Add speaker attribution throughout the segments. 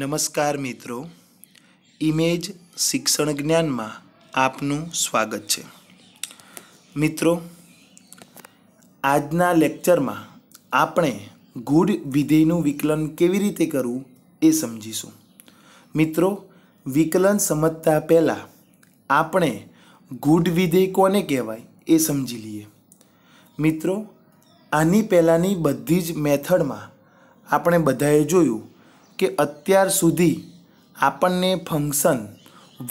Speaker 1: નમસ્કાર મિત્રો ઇમેજ શિક્ષણ જ્ઞાનમાં આપનું સ્વાગત છે મિત્રો આજના લેક્ચરમાં આપણે ગુડ વિધેયનું વિકલન કેવી રીતે કરવું એ સમજીશું મિત્રો વિકલન સમજતા પહેલાં આપણે ગુડ વિધેય કોને કહેવાય એ સમજી લઈએ મિત્રો આની પહેલાંની બધી જ મેથડમાં આપણે બધાએ જોયું કે અત્યાર સુધી આપણને ફંક્શન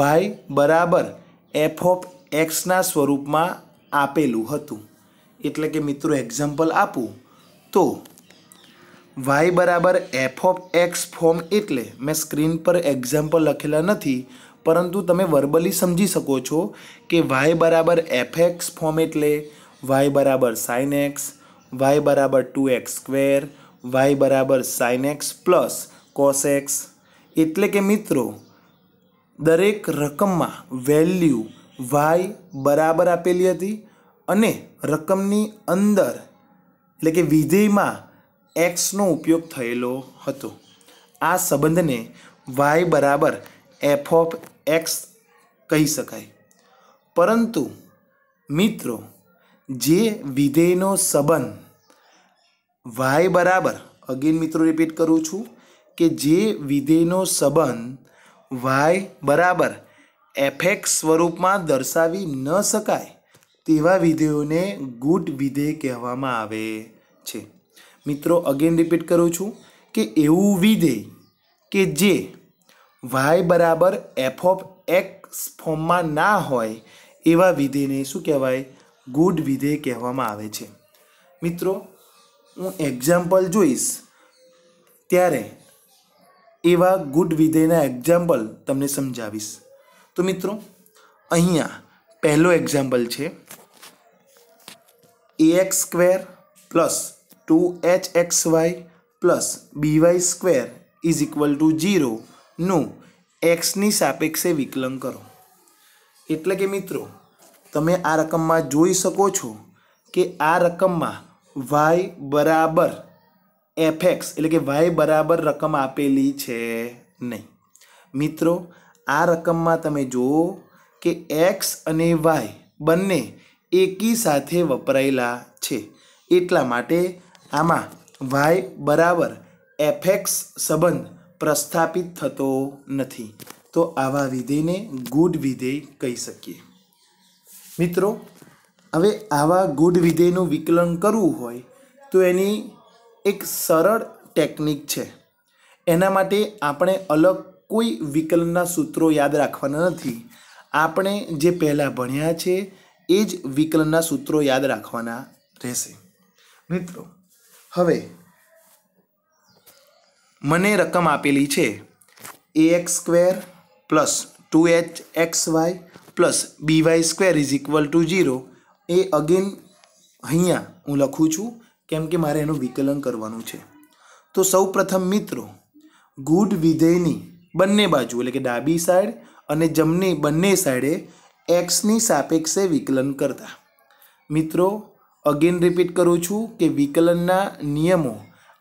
Speaker 1: વાય બરાબર એફ ઓફ એક્સના સ્વરૂપમાં આપેલું હતું એટલે કે મિત્રો એક્ઝામ્પલ આપું તો વાય બરાબર એફ ઓફ એક્સ ફોર્મ એટલે મેં સ્ક્રીન પર એક્ઝામ્પલ લખેલા નથી પરંતુ તમે વર્બલી સમજી શકો છો કે વાય બરાબર એફ એક્સ ફોર્મ એટલે વાય બરાબર સાઇન એક્સ વાય બરાબર ટુ એક્સ સ્ક્વેર વાય બરાબર સાઇન એક્સ પ્લસ કોસેક્સ એટલે કે મિત્રો દરેક રકમમાં વેલ્યુ વાય બરાબર આપેલી હતી અને રકમની અંદર એટલે કે વિધેયમાં એક્સનો ઉપયોગ થયેલો હતો આ સંબંધને વાય બરાબર એફ ઓફ એક્સ કહી શકાય પરંતુ મિત્રો જે વિધેયનો સંબંધ વાય બરાબર અગેન મિત્રો રિપીટ કરું છું કે જે વિધેયનો સંબંધ વાય બરાબર એફેક્સ સ્વરૂપમાં દર્શાવી ન શકાય તેવા વિધેયોને ગુટ વિધેય કહેવામાં આવે છે મિત્રો અગેન રિપીટ કરું છું કે એવું વિધેય કે જે વાય બરાબર એફ ઓફ એક્સ ફોર્મમાં ના હોય એવા વિધેયને શું કહેવાય ગુડ વિધેય કહેવામાં આવે છે મિત્રો હું એક્ઝામ્પલ જોઈશ ત્યારે એવા ગુડ વિધેયના એક્ઝામ્પલ તમને સમજાવીશ તો મિત્રો અહીંયા પહેલો એક્ઝામ્પલ છે A X square plus two H X Y plus B Y square is equal to જીરોનું એક્સની સાપેક્ષે વિકલન કરો એટલે કે મિત્રો તમે આ રકમમાં જોઈ શકો છો કે આ રકમમાં વાય બરાબર એફએક્સ એટલે કે વાય બરાબર રકમ આપેલી છે નહીં મિત્રો આ રકમમાં તમે જુઓ કે એક્સ અને વાય બંને એકી સાથે વપરાયેલા છે એટલા માટે આમાં વાય બરાબર એફેક્સ સંબંધ પ્રસ્થાપિત થતો નથી તો આવા વિધેયને ગુડ વિધેય કહી શકીએ મિત્રો હવે આવા ગુડ વિધેયનું વિકલન કરવું હોય તો એની એક સરળ ટેકનિક છે એના માટે આપણે અલગ કોઈ વિકલનના સૂત્રો યાદ રાખવાના નથી આપણે જે પહેલાં ભણ્યા છે એ જ વિકલનના સૂત્રો યાદ રાખવાના રહેશે મિત્રો હવે મને રકમ આપેલી છે A X square plus two H X Y plus B Y square is equal to zero A again અહીંયા હું લખું છું કેમ કે મારે એનું વિકલન કરવાનું છે તો સૌ પ્રથમ મિત્રો ગુઢ વિધેયની બંને બાજુ એટલે કે ડાબી સાઈડ અને જમની બંને સાઈડે એક્સની સાપેક્ષે વિકલન કરતા મિત્રો અગેન રિપીટ કરું છું કે વિકલનના નિયમો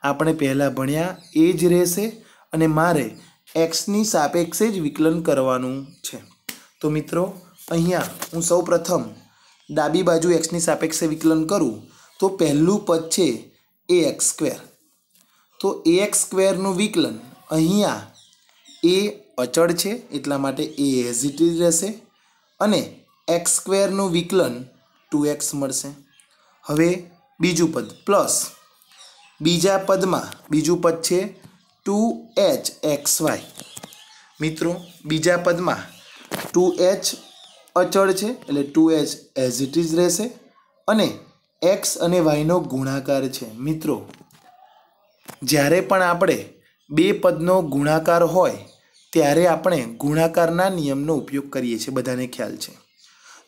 Speaker 1: આપણે પહેલાં ભણ્યા એ જ રહેશે અને મારે એક્સની સાપેક્ષે જ વિકલન કરવાનું છે તો મિત્રો અહીંયા હું સૌ પ્રથમ ડાબી બાજુ એક્સની સાપેક્ષે વિકલન કરું તો પહેલું પદ છે એ એક્સ સ્ક્વેર તો એ એક્સ સ્ક્વેરનું વિકલન અહીંયા એ અચળ છે એટલા માટે એ એઝિટી રહેશે અને એક્સ સ્ક્વેરનું વિકલન ટુ એક્સ મળશે હવે બીજું પદ પ્લસ બીજા પદમાં બીજું પદ છે ટુ એચ એક્સ વાય મિત્રો બીજા પદમાં ટુ એચ અચળ છે એટલે ટુ એચ એઝ ઇટ રહેશે અને એક્સ અને વાયનો ગુણાકાર છે મિત્રો જ્યારે પણ આપણે બે પદનો ગુણાકાર હોય ત્યારે આપણે ગુણાકારના નિયમનો ઉપયોગ કરીએ છીએ બધાને ખ્યાલ છે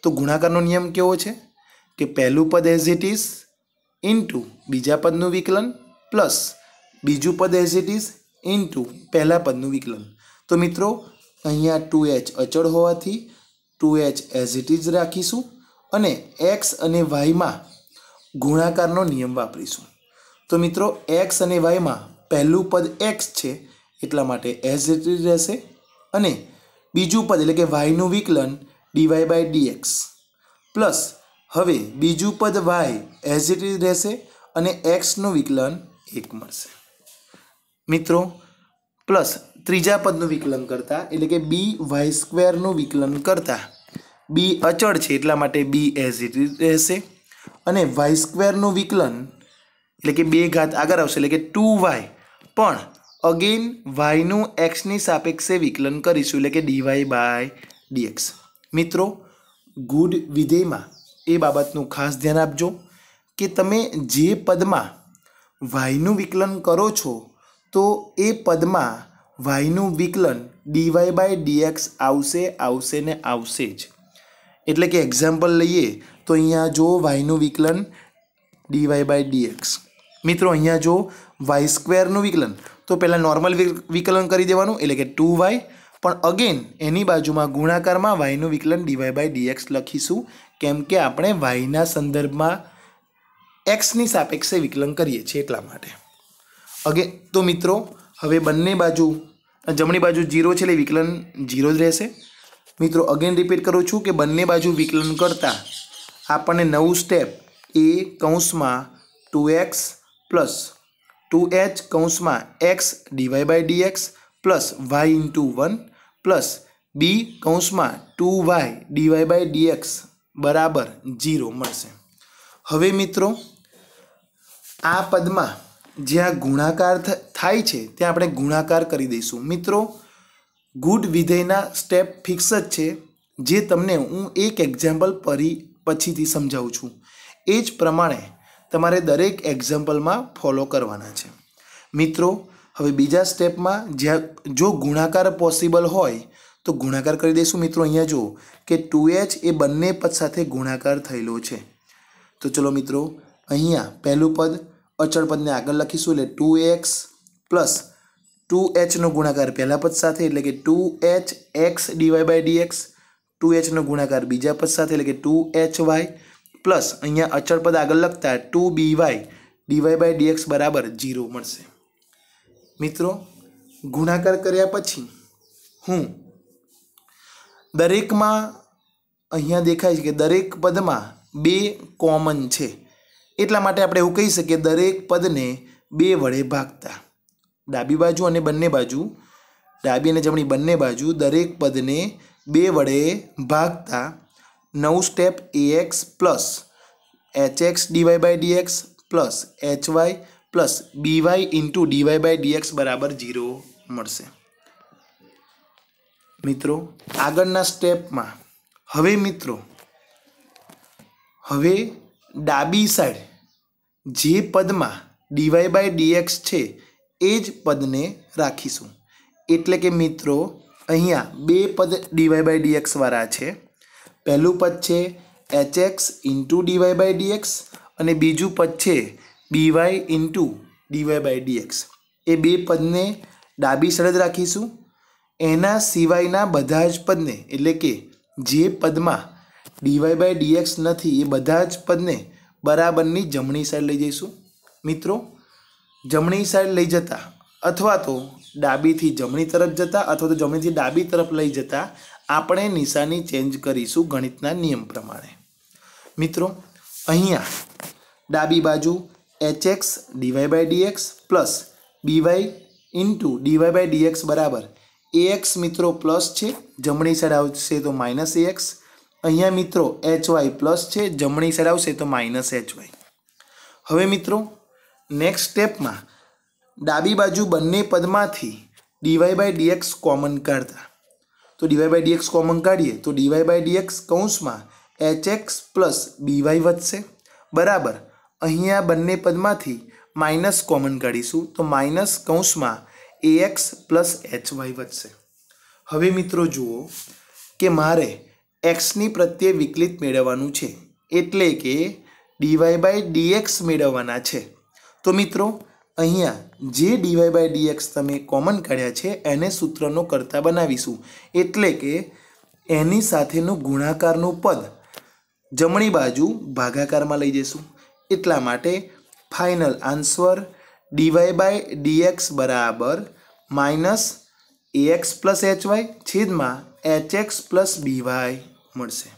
Speaker 1: તો ગુણાકારનો નિયમ કેવો છે કે પહેલું પદ એઝ ઇટ ઇઝ ઇન્ટુ બીજા પદનું વિકલન પ્લસ બીજું પદ એઝ ઇટ ઇઝ ઇન્ટુ પહેલાં પદનું વિકલન તો મિત્રો અહીંયા ટુ એચ અચળ હોવાથી two H as it is રાખીશું અને એક્સ અને વાયમાં ગુણાકારનો નિયમ વાપરીશું તો મિત્રો એક્સ અને વાયમાં પહેલું પદ એક્સ છે એટલા માટે એસ જેટલી રહેશે અને બીજું પદ એટલે કે વાયનું વિકલન ડીવાય બાય ડીએક્સ પ્લસ હવે બીજું પદ વાય એઝ ઇટ રહેશે અને એક્સનું વિકલન એક મળશે મિત્રો પ્લસ ત્રીજા પદનું વિકલન કરતાં એટલે કે બી વાય સ્ક્વેરનું વિકલન કરતાં બી અચળ છે એટલા માટે બી એઝ ઇટ રહેશે અને વાય સ્ક્વેરનું વિકલન એટલે કે બે ઘાત આગળ આવશે એટલે કે ટુ વાય પણ અગેન વાયનું એક્સની સાપેક્ષે વિકલન કરીશું એટલે કે ડીવાય બાય ડીએક્સ મિત્રો ગુડ વિધેયમાં એ બાબતનું ખાસ ધ્યાન આપજો કે તમે જે પદમાં વાયનું વિકલન કરો છો તો એ પદમાં વાયનું વિકલન ડીવાય બાય ડીએક્સ આવશે આવશે ને આવશે જ એટલે કે એક્ઝામ્પલ લઈએ તો અહીંયા જો વાયનું વિકલન ડીવાય બાય ડીએક્સ મિત્રો અહીંયા જો વાય સ્ક્વેરનું વિકલન તો પહેલાં નોર્મલ વિકલન કરી દેવાનું એટલે કે ટુ વાય પણ અગેન એની બાજુમાં ગુણાકારમાં વાયનું વિકલન ડીવાય બાય ડીએક્સ લખીશું કેમ કે આપણે વાયના સંદર્ભમાં એક્સની સાપેક્ષે વિકલન કરીએ છીએ એટલા માટે અગે તો મિત્રો હવે બંને બાજુ જમણી બાજુ જીરો છે એટલે વિકલન જીરો જ રહેશે મિત્રો અગેન રિપીટ કરું છું કે બંને બાજુ વિકલન કરતાં આપણને નવું સ્ટેપ એ કૌંસમાં two X plus two H કૌંસમાં X D Y by D X plus Y into one plus B કૌંસમાં two Y D Y by D X બરાબર જીરો મળશે હવે મિત્રો આ પદમાં જ્યાં ગુણાકાર થાય છે ત્યાં આપણે ગુણાકાર કરી દઈશું મિત્રો ગુડ વિધેયના સ્ટેપ ફિક્સ જ છે જે તમને હું એક એક્ઝામ્પલ પરી પછીથી સમજાવું છું એ જ પ્રમાણે તમારે દરેક એક્ઝામ્પલમાં ફોલો કરવાના છે મિત્રો હવે બીજા સ્ટેપમાં જ્યાં જો ગુણાકાર પોસિબલ હોય તો ગુણાકાર કરી દઈશું મિત્રો અહીંયા જુઓ કે ટુ એચ એ બંને પદ સાથે ગુણાકાર થયેલો છે તો ચલો મિત્રો અહીંયા પહેલું પદ અચળ પદને આગળ લખીશું એટલે ટુ એક્સ પ્લસ ટુ એચનો ગુણાકાર પહેલાં પદ સાથે એટલે કે two H X D Y by D X two એચનો ગુણાકાર બીજા પદ સાથે એટલે કે ટુ એચ વાય પ્લસ અહીંયા અચળ પદ આગળ લખતા two B Y D Y by D X બરાબર જીરો મળશે મિત્રો ગુણાકાર કર્યા પછી હું દરેકમાં અહીંયા દેખાય છે કે દરેક પદમાં બે કોમન છે એટલા માટે આપણે એવું કહી શકીએ દરેક પદને બે વડે ભાગતા ડાબી બાજુ અને બંને બાજુ ડાબી અને જમણી બંને બાજુ દરેક પદને બે વડે ભાગતા નવું step A X plus H X D Y by D X plus H Y plus B Y into D Y by D X બરાબર ઝીરો મળશે મિત્રો આગળના સ્ટેપમાં હવે મિત્રો હવે ડાબી સાઈડ જે પદમાં ડીવાય બાય ડીએક્સ છે એ જ પદને રાખીશું એટલે કે મિત્રો અહીંયા બે પદ ડીવાય બાય ડીએક્સ વાળા છે પહેલું પદ છે H X into D Y by D X અને બીજું પદ છે B Y into D Y by D X એ બે પદને ડાબી સરહદ રાખીશું એના સિવાયના બધા જ પદને એટલે કે જે પદમાં ડીવાય બાય ડીએક્સ નથી એ બધા જ પદને બરાબરની જમણી સાઈડ લઈ જઈશું મિત્રો જમણી સાઈડ લઈ જતા અથવા તો ડાબીથી જમણી તરફ જતા અથવા તો જમણીથી ડાબી તરફ લઈ જતા આપણે નિશાની ચેન્જ કરીશું ગણિતના નિયમ પ્રમાણે મિત્રો અહીંયા ડાબી બાજુ H X D Y by D X plus B Y into D Y by D X બરાબર એ એક્સ મિત્રો પ્લસ છે જમણી સાઈડ આવશે તો માઇનસ એ એક્સ અહીંયા મિત્રો એચ વાય પ્લસ છે જમણી સાઈડ આવશે તો માઇનસ એચ વાય હવે મિત્રો નેક્સ્ટ સ્ટેપમાં ડાબી બાજુ બંને પદમાંથી ડીવાય બાય ડીએક્સ કોમન કાઢતા તો ડીવાય બાય ડીએક્સ કોમન કાઢીએ તો ડીવાય બાય ડીએક્સ કૌંસમાં એચ એક્સ પ્લસ બીવાય વધશે બરાબર અહીંયા બંને પદમાંથી માઇનસ કોમન કાઢીશું તો માઇનસ કૌંસમાં A X plus H Y વધશે હવે મિત્રો જુઓ કે મારે એક્સની પ્રત્યે વિકલિત મેળવવાનું છે એટલે કે ડીવાય બાય ડીએક્સ મેળવવાના છે તો મિત્રો અહીંયા જે ડીવાય બાય ડીએક્સ તમે કોમન કાઢ્યા છે એને સૂત્રનો કરતા બનાવીશું એટલે કે એની સાથેનું ગુણાકારનું પદ જમણી બાજુ ભાગાકારમાં લઈ જઈશું એટલા માટે final answer D Y by D X બરાબર માઇનસ એક્સ પ્લસ એચવાય છેદમાં એચ એક્સ પ્લસ બીવાય મળશે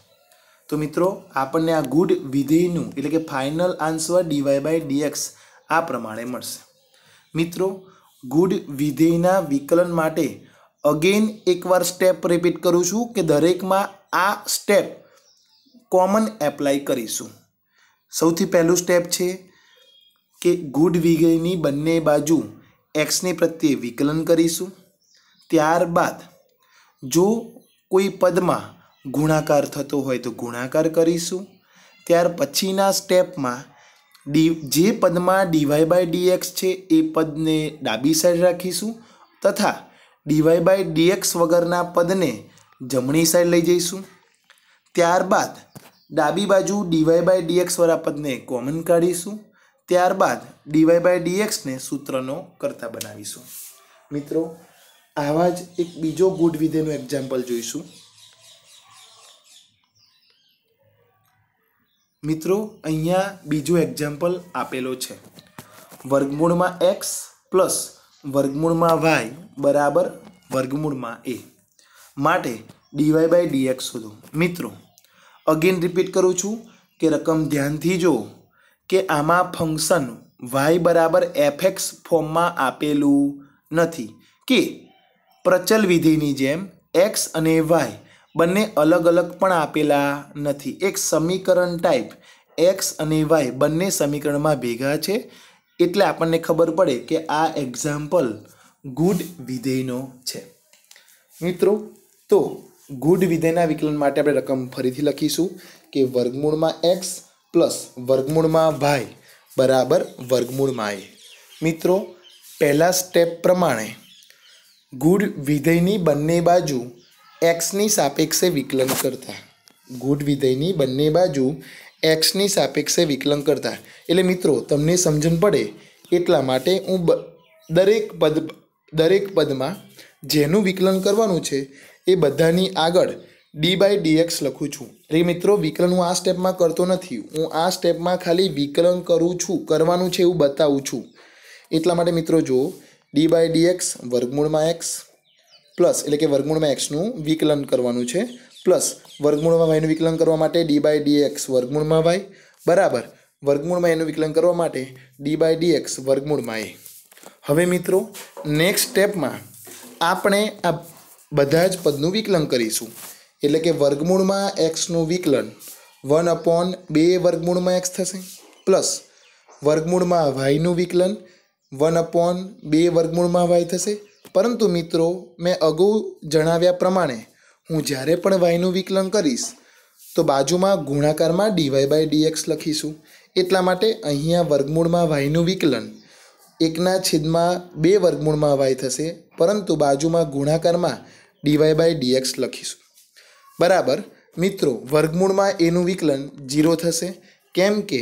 Speaker 1: તો મિત્રો આપણને આ ગુડ વિધેયનું એટલે કે final answer D Y by D X આ પ્રમાણે મળશે મિત્રો ગુડ વિધેયના વિકલન માટે અગેન એકવાર સ્ટેપ રિપીટ કરું છું કે દરેકમાં આ સ્ટેપ કોમન એપ્લાય કરીશું સૌથી પહેલું સ્ટેપ છે કે ગુડ વિધેયની બંને બાજુ એક્સની પ્રત્યે વિકલન કરીશું ત્યારબાદ જો કોઈ પદમાં ગુણાકાર થતો હોય તો ગુણાકાર કરીશું ત્યાર પછીના સ્ટેપમાં ડી જે પદમાં ડીવાય બાય ડીએક્સ છે એ પદને ડાબી સાઈડ રાખીશું તથા ડીવાય બાય ડીએક્સ વગરના પદને જમણી સાઈડ લઈ જઈશું ત્યારબાદ ડાબી બાજુ ડીવાય બાય ડીએક્સ વાળા પદને કોમન કાઢીશું ત્યારબાદ ડીવાય બાય ડીએક્સને સૂત્રનો કરતા બનાવીશું મિત્રો આવા જ એક બીજો ગુડ વિધેયનું એક્ઝામ્પલ જોઈશું મિત્રો અહીંયા બીજું એક્ઝામ્પલ આપેલો છે વર્ગમૂળમાં એક્સ પ્લસ વર્ગમૂળમાં વાય બરાબર વર્ગમૂળમાં એ માટે ડીવાય બાય ડીએક્સ શોધો મિત્રો અગેન રિપીટ કરું છું કે રકમ ધ્યાનથી જુઓ કે આમાં ફંક્શન વાય બરાબર એફએક્સ ફોર્મમાં આપેલું નથી કે પ્રચલ વિધિની જેમ એક્સ અને વાય બંને અલગ અલગ પણ આપેલા નથી એક સમીકરણ ટાઈપ એક્સ અને વાય બંને સમીકરણમાં ભેગા છે એટલે આપણને ખબર પડે કે આ એક્ઝામ્પલ ગુડ વિધેયનો છે મિત્રો તો ગુડ વિધેયના વિકલન માટે આપણે રકમ ફરીથી લખીશું કે વર્ગમૂળમાં એક્સ પ્લસ વર્ગમૂળમાં વાય બરાબર વર્ગમૂળમાં એ મિત્રો પહેલા સ્ટેપ પ્રમાણે ગુડ વિધેયની બંને બાજુ એક્સની સાપેક્ષે વિકલન કરતા ગુડ વિધેયની બંને બાજુ એક્સની સાપેક્ષે વિકલન કરતા એટલે મિત્રો તમને સમજણ પડે એટલા માટે હું દરેક પદ દરેક પદમાં જેનું વિકલન કરવાનું છે એ બધાની આગળ ડી બાય ડીએક્સ લખું છું એટલે મિત્રો વિકલન હું આ સ્ટેપમાં કરતો નથી હું આ સ્ટેપમાં ખાલી વિકલન કરું છું કરવાનું છે એવું બતાવું છું એટલા માટે મિત્રો જુઓ ડી બાય ડીએક્સ વર્ગમૂળમાં એક્સ પ્લસ એટલે કે વર્ગમૂળમાં એક્સનું વિકલન કરવાનું છે પ્લસ વર્ગમૂળમાં વાયનું વિકલન કરવા માટે ડી બાય ડી એક્સ વર્ગમૂળમાં વાય બરાબર વર્ગમૂળમાં એનું વિકલન કરવા માટે ડી બાય ડી એક્સ વર્ગમૂળમાં એ હવે મિત્રો નેક્સ્ટ સ્ટેપમાં આપણે આ બધા જ પદનું વિકલન કરીશું એટલે કે વર્ગમૂળમાં એક્સનું વિકલન વન અપોન બે વર્ગમૂળમાં એક્સ થશે પ્લસ વર્ગમૂળમાં વાયનું વિકલન વન અપોન બે વર્ગમૂળમાં વાય થશે પરંતુ મિત્રો મેં અગાઉ જણાવ્યા પ્રમાણે હું જ્યારે પણ વાયનું વિકલન કરીશ તો બાજુમાં ગુણાકારમાં ડીવાય બાય ડીએક્સ લખીશું એટલા માટે અહીંયા વર્ગમૂળમાં વાયનું વિકલન એકના છેદમાં બે વર્ગમૂળમાં વાય થશે પરંતુ બાજુમાં ગુણાકારમાં ડીવાય બાય ડીએક્સ લખીશું બરાબર મિત્રો વર્ગમૂળમાં એનું વિકલન ઝીરો થશે કેમ કે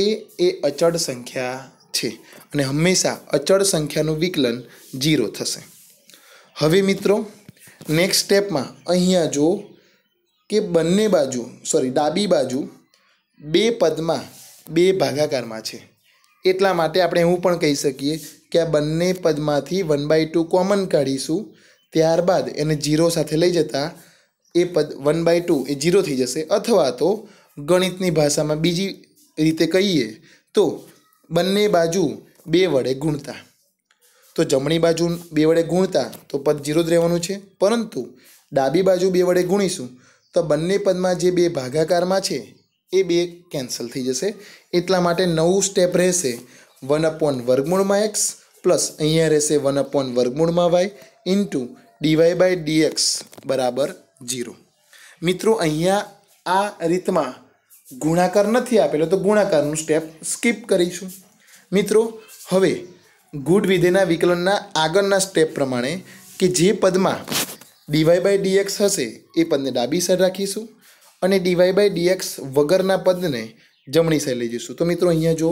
Speaker 1: એ એ અચળ સંખ્યા છે અને હંમેશા અચળ સંખ્યાનું વિકલન જીરો થશે હવે મિત્રો નેક્સ્ટ સ્ટેપમાં અહીંયા જો કે બંને બાજુ સોરી ડાબી બાજુ બે પદમાં બે ભાગાકારમાં છે એટલા માટે આપણે એવું પણ કહી શકીએ કે આ બંને પદમાંથી વન બાય ટુ કોમન કાઢીશું ત્યારબાદ એને જીરો સાથે લઈ જતાં એ પદ વન બાય ટુ એ જીરો થઈ જશે અથવા તો ગણિતની ભાષામાં બીજી રીતે કહીએ તો બંને બાજુ બે વડે ગુણતા તો જમણી બાજુ બે વડે ગુણતા તો પદ જીરો જ રહેવાનું છે પરંતુ ડાબી બાજુ બે વડે ગુણીશું તો બંને પદમાં જે બે ભાગાકારમાં છે એ બે કેન્સલ થઈ જશે એટલા માટે નવું સ્ટેપ રહેશે વન અપોન વર્ગમૂળમાં એક્સ પ્લસ અહીંયા રહેશે વન અપોન વર્ગમૂળમાં Y into D Y by D X બરાબર જીરો મિત્રો અહીંયા આ રીતમાં ગુણાકાર નથી આપેલો તો ગુણાકારનું સ્ટેપ સ્કીપ કરીશું મિત્રો હવે ગુડ વિધેના વિકલનના આગળના સ્ટેપ પ્રમાણે કે જે પદમાં ડીવાય બાય ડીએક્સ હશે એ પદને ડાબી સાઈડ રાખીશું અને ડીવાય બાય ડીએક્સ વગરના પદને જમણી સાઈડ લઈ જઈશું તો મિત્રો અહીંયા જો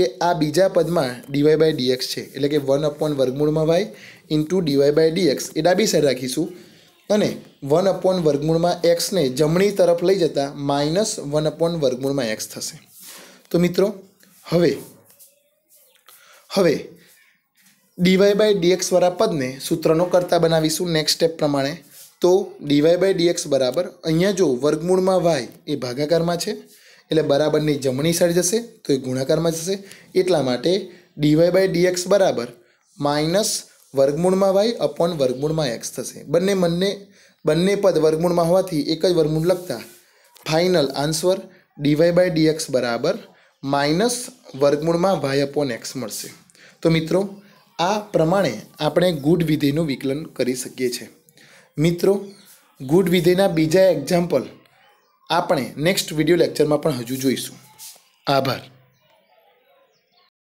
Speaker 1: કે આ બીજા પદમાં ડીવાય બાય ડીએક્સ છે એટલે કે વન અપોન વર્ગમૂળમાં Y into D Y by D X એ ડાબી સાઈડ રાખીશું અને વન અપોન વર્ગમૂળમાં એક્સને જમણી તરફ લઈ જતાં માઇનસ વન અપોન વર્ગમૂળમાં એક્સ થશે તો મિત્રો હવે હવે ડીવાય બાય ડીએક્સ વાળા પદને સૂત્રનો કરતા બનાવીશું નેક્સ્ટ સ્ટેપ પ્રમાણે તો ડીવાય બાય ડીએક્સ બરાબર અહીંયા જો વર્ગમૂળમાં વાય એ ભાગાકારમાં છે એટલે બરાબરની જમણી સાઈડ જશે તો એ ગુણાકારમાં જશે એટલા માટે ડીવાય બાય ડીએક્સ બરાબર માઇનસ વર્ગમૂળમાં વાય અપોન વર્ગમૂળમાં એક્સ થશે બંને બંને બંને પદ વર્ગમૂળમાં હોવાથી એક જ વર્ગમૂળ લખતા final answer D Y by D X બરાબર માઇનસ વર્ગમૂળમાં વાય અપોન એક્સ મળશે તો મિત્રો આ પ્રમાણે આપણે ગુડ વિધેયનું વિકલન કરી શકીએ છીએ મિત્રો ગુડ વિધેયના બીજા એક્ઝામ્પલ આપણે નેક્સ્ટ વિડિયો લેક્ચરમાં પણ હજુ જોઈશું આભાર